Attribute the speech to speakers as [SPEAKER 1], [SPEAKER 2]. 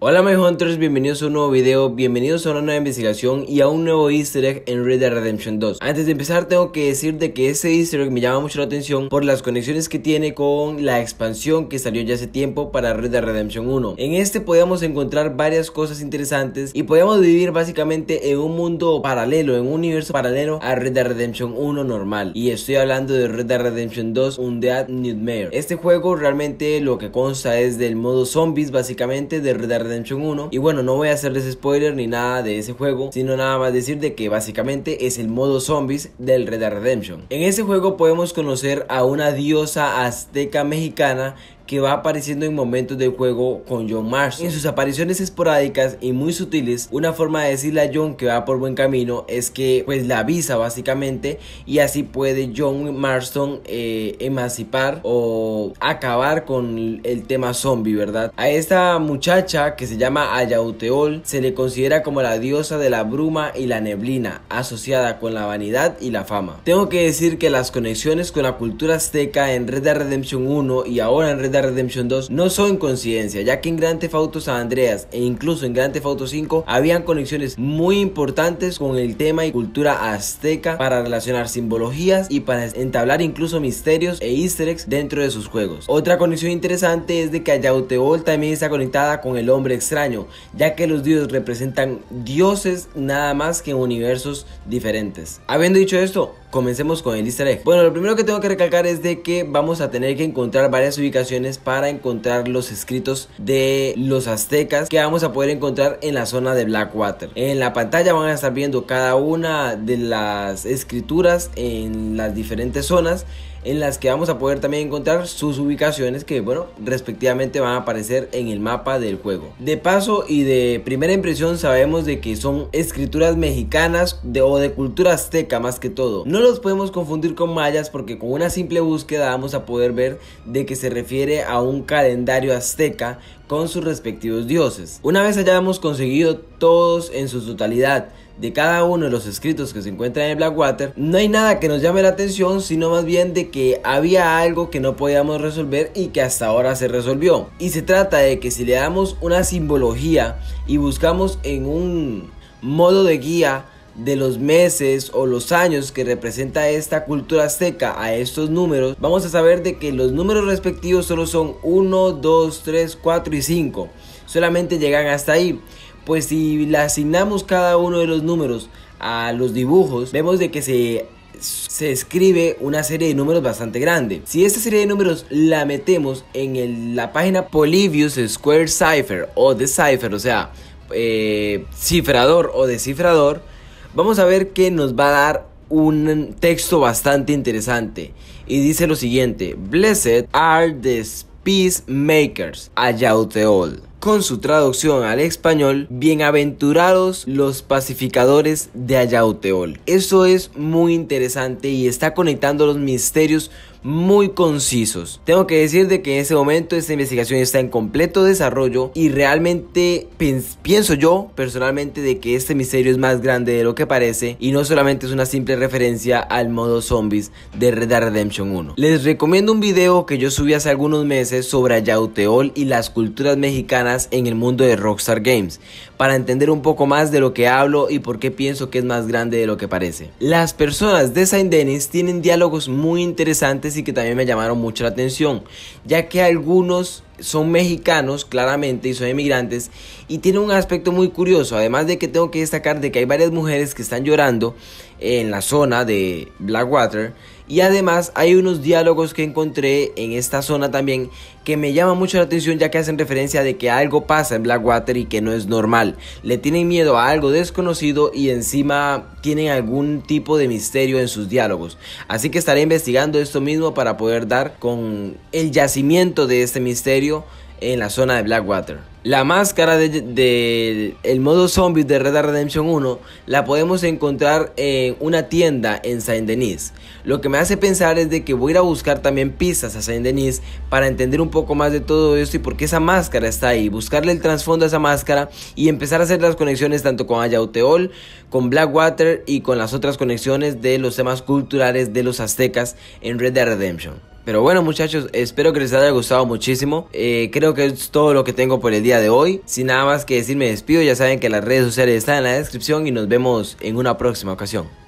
[SPEAKER 1] Hola my hunters, bienvenidos a un nuevo video, bienvenidos a una nueva investigación y a un nuevo easter egg en Red Dead Redemption 2 Antes de empezar tengo que decirte que este easter egg me llama mucho la atención por las conexiones que tiene con la expansión que salió ya hace tiempo para Red Dead Redemption 1 En este podíamos encontrar varias cosas interesantes y podíamos vivir básicamente en un mundo paralelo, en un universo paralelo a Red Dead Redemption 1 normal Y estoy hablando de Red Dead Redemption 2 Undead Nightmare Este juego realmente lo que consta es del modo zombies básicamente de Red Dead Redemption 1. Y bueno, no voy a hacerles spoiler ni nada de ese juego, sino nada más decir de que básicamente es el modo zombies del Red Dead Redemption. En ese juego podemos conocer a una diosa azteca mexicana que va apareciendo en momentos de juego con John Marston. En sus apariciones esporádicas y muy sutiles, una forma de decirle a John que va por buen camino es que pues la avisa básicamente y así puede John Marston eh, emancipar o acabar con el tema zombie, ¿verdad? A esta muchacha que se llama Ayauteol se le considera como la diosa de la bruma y la neblina, asociada con la vanidad y la fama. Tengo que decir que las conexiones con la cultura azteca en Red Dead Redemption 1 y ahora en Red Dead Redemption 2 no son coincidencia, ya que en Grand Theft Auto San Andreas e incluso en Grand Theft Auto 5 habían conexiones muy importantes con el tema y cultura azteca para relacionar simbologías y para entablar incluso misterios e easter eggs dentro de sus juegos. Otra conexión interesante es de que Ayauteol también está conectada con el hombre extraño, ya que los dioses representan dioses nada más que en universos diferentes. Habiendo dicho esto, comencemos con el easter egg. Bueno, lo primero que tengo que recalcar es de que vamos a tener que encontrar varias ubicaciones para encontrar los escritos de los aztecas que vamos a poder encontrar en la zona de Blackwater. En la pantalla van a estar viendo cada una de las escrituras en las diferentes zonas en las que vamos a poder también encontrar sus ubicaciones que, bueno, respectivamente van a aparecer en el mapa del juego. De paso y de primera impresión sabemos de que son escrituras mexicanas o de cultura azteca más que todo. No los podemos confundir con mayas porque con una simple búsqueda vamos a poder ver de que se refiere a un calendario azteca con sus respectivos dioses. Una vez hayamos conseguido todos en su totalidad de cada uno de los escritos que se encuentran en Blackwater, no hay nada que nos llame la atención, sino más bien de que había algo que no podíamos resolver y que hasta ahora se resolvió. Y se trata de que si le damos una simbología y buscamos en un modo de guía de los meses o los años que representa esta cultura azteca a estos números, vamos a saber de que los números respectivos solo son 1, 2, 3, 4 y 5. Solamente llegan hasta ahí. Pues si le asignamos cada uno de los números a los dibujos, vemos de que se escribe una serie de números bastante grande. Si esta serie de números la metemos en la página Polybius Square Cipher o Decipher, o sea, eh, cifrador o descifrador, Vamos a ver que nos va a dar un texto bastante interesante y dice lo siguiente, Blessed are the peacemakers, Ayauteol. Con su traducción al español, bienaventurados los pacificadores de Ayauteol. Eso es muy interesante y está conectando los misterios muy concisos. Tengo que decir de que en ese momento esta investigación está en completo desarrollo y realmente pienso yo personalmente de que este misterio es más grande de lo que parece y no solamente es una simple referencia al modo zombies de Red Dead Redemption 1. Les recomiendo un video que yo subí hace algunos meses sobre Yauteol y las culturas mexicanas en el mundo de Rockstar Games para entender un poco más de lo que hablo y por qué pienso que es más grande de lo que parece. Las personas de Saint Denis tienen diálogos muy interesantes que también me llamaron mucho la atención, ya que algunos son mexicanos claramente y son emigrantes y tiene un aspecto muy curioso, además de que tengo que destacar de que hay varias mujeres que están llorando en la zona de Blackwater y además hay unos diálogos que encontré en esta zona también que me llama mucho la atención ya que hacen referencia de que algo pasa en Blackwater y que no es normal. Le tienen miedo a algo desconocido y encima tienen algún tipo de misterio en sus diálogos. Así que estaré investigando esto mismo para poder dar con el yacimiento de este misterio en la zona de Blackwater. La máscara del de, modo zombie de Red Dead Redemption 1 la podemos encontrar en una tienda en Saint Denis. Lo que me hace pensar es de que voy a ir a buscar también pistas a Saint Denis para entender un poco más de todo esto y por qué esa máscara está ahí, buscarle el trasfondo a esa máscara y empezar a hacer las conexiones tanto con Teol con Blackwater y con las otras conexiones de los temas culturales de los aztecas en Red Dead Redemption. Pero bueno muchachos, espero que les haya gustado muchísimo. Eh, creo que es todo lo que tengo por el día de hoy. Sin nada más que decir me despido, ya saben que las redes sociales están en la descripción y nos vemos en una próxima ocasión.